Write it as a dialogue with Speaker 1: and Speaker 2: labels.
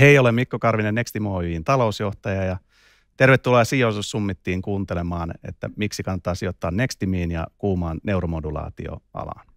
Speaker 1: Hei, olen Mikko Karvinen Nextimo talousjohtaja ja tervetuloa sijoitussummittiin kuuntelemaan, että miksi kannattaa sijoittaa Nextimiin ja kuumaan neuromodulaatioalaan.